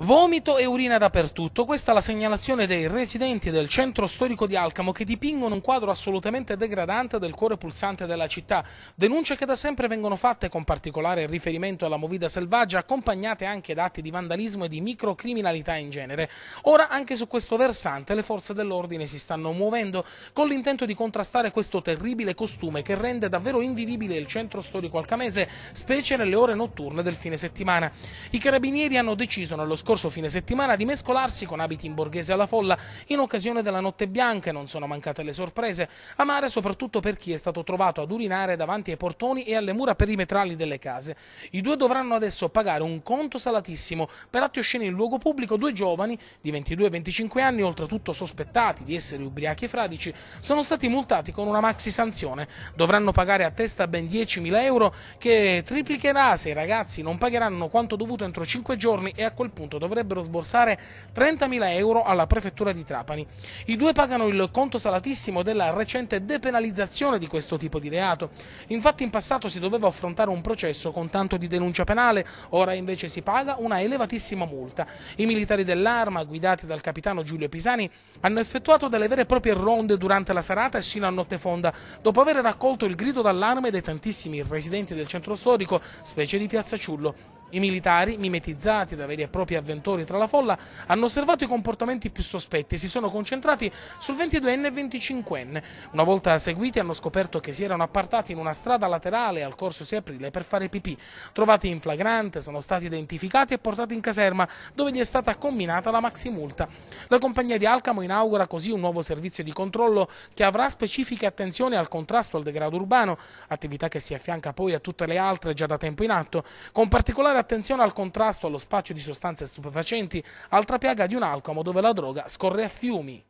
Vomito e urina dappertutto, questa è la segnalazione dei residenti del centro storico di Alcamo che dipingono un quadro assolutamente degradante del cuore pulsante della città, denunce che da sempre vengono fatte con particolare riferimento alla movida selvaggia, accompagnate anche da atti di vandalismo e di microcriminalità in genere. Ora anche su questo versante le forze dell'ordine si stanno muovendo con l'intento di contrastare questo terribile costume che rende davvero invivibile il centro storico alcamese, specie nelle ore notturne del fine settimana. I carabinieri hanno deciso nello scorso fine settimana di mescolarsi con abiti in borghese alla folla in occasione della notte bianca e non sono mancate le sorprese, amare soprattutto per chi è stato trovato ad urinare davanti ai portoni e alle mura perimetrali delle case. I due dovranno adesso pagare un conto salatissimo per atti osceni in luogo pubblico due giovani di 22 e 25 anni, oltretutto sospettati di essere ubriachi e fradici, sono stati multati con una maxi sanzione. Dovranno pagare a testa ben 10.000 euro che triplicherà se i ragazzi non pagheranno quanto dovuto entro 5 giorni e a quel punto conto dovrebbero sborsare 30.000 euro alla prefettura di Trapani. I due pagano il conto salatissimo della recente depenalizzazione di questo tipo di reato. Infatti in passato si doveva affrontare un processo con tanto di denuncia penale, ora invece si paga una elevatissima multa. I militari dell'arma, guidati dal capitano Giulio Pisani, hanno effettuato delle vere e proprie ronde durante la serata e sino a notte fonda, dopo aver raccolto il grido d'allarme dei tantissimi residenti del centro storico, specie di Piazza Ciullo. I militari, mimetizzati da veri e propri avventori tra la folla, hanno osservato i comportamenti più sospetti e si sono concentrati sul 22enne e 25enne. Una volta seguiti hanno scoperto che si erano appartati in una strada laterale al corso 6 aprile per fare pipì. Trovati in flagrante, sono stati identificati e portati in caserma, dove gli è stata combinata la maximulta. La compagnia di Alcamo inaugura così un nuovo servizio di controllo che avrà specifiche attenzioni al contrasto al degrado urbano, attività che si affianca poi a tutte le altre già da tempo in atto, con particolare attenzione attenzione al contrasto allo spaccio di sostanze stupefacenti, altra piaga di un alcomo dove la droga scorre a fiumi.